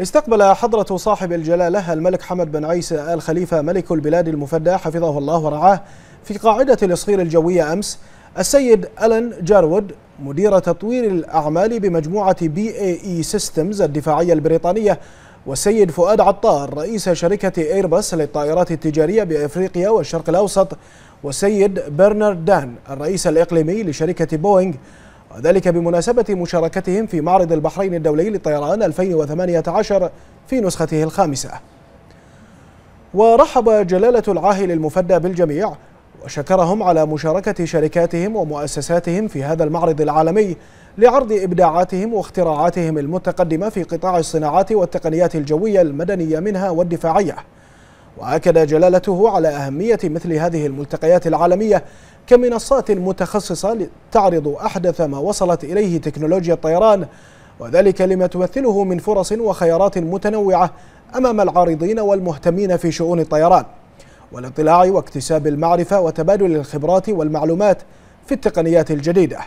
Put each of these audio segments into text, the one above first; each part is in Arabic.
استقبل حضرة صاحب الجلالة الملك حمد بن عيسى آل خليفة ملك البلاد المفدى حفظه الله ورعاه في قاعدة الإصغير الجوية أمس السيد ألن جارود مدير تطوير الأعمال بمجموعة بي اي اي سيستمز الدفاعية البريطانية والسيد فؤاد عطار رئيس شركة ايرباص للطائرات التجارية بإفريقيا والشرق الأوسط والسيد برنارد دان الرئيس الإقليمي لشركة بوينغ وذلك بمناسبة مشاركتهم في معرض البحرين الدولي للطيران 2018 في نسخته الخامسة ورحب جلالة العاهل المفدى بالجميع وشكرهم على مشاركة شركاتهم ومؤسساتهم في هذا المعرض العالمي لعرض إبداعاتهم واختراعاتهم المتقدمة في قطاع الصناعات والتقنيات الجوية المدنية منها والدفاعية وأكد جلالته على أهمية مثل هذه الملتقيات العالمية كمنصات متخصصة تعرض أحدث ما وصلت إليه تكنولوجيا الطيران وذلك لما تمثله من فرص وخيارات متنوعة أمام العارضين والمهتمين في شؤون الطيران والاطلاع واكتساب المعرفة وتبادل الخبرات والمعلومات في التقنيات الجديدة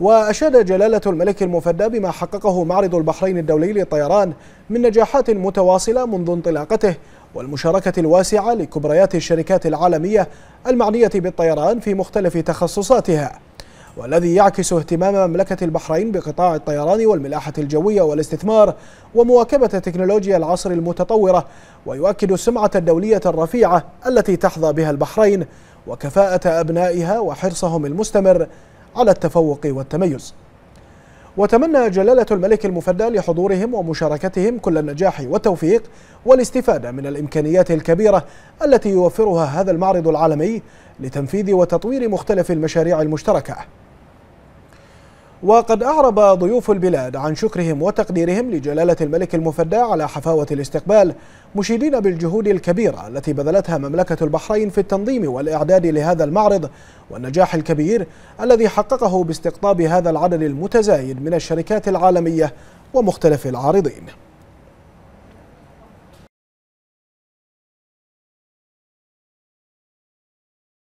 وأشاد جلالة الملك المفدى بما حققه معرض البحرين الدولي للطيران من نجاحات متواصلة منذ انطلاقته والمشاركة الواسعة لكبريات الشركات العالمية المعنية بالطيران في مختلف تخصصاتها والذي يعكس اهتمام مملكة البحرين بقطاع الطيران والملاحة الجوية والاستثمار ومواكبة تكنولوجيا العصر المتطورة ويؤكد السمعة الدولية الرفيعة التي تحظى بها البحرين وكفاءة أبنائها وحرصهم المستمر على التفوق والتميز وتمنى جلالة الملك المفدى لحضورهم ومشاركتهم كل النجاح والتوفيق والاستفادة من الإمكانيات الكبيرة التي يوفرها هذا المعرض العالمي لتنفيذ وتطوير مختلف المشاريع المشتركة وقد أعرب ضيوف البلاد عن شكرهم وتقديرهم لجلالة الملك المفدى على حفاوة الاستقبال مشيدين بالجهود الكبيرة التي بذلتها مملكة البحرين في التنظيم والإعداد لهذا المعرض والنجاح الكبير الذي حققه باستقطاب هذا العدد المتزايد من الشركات العالمية ومختلف العارضين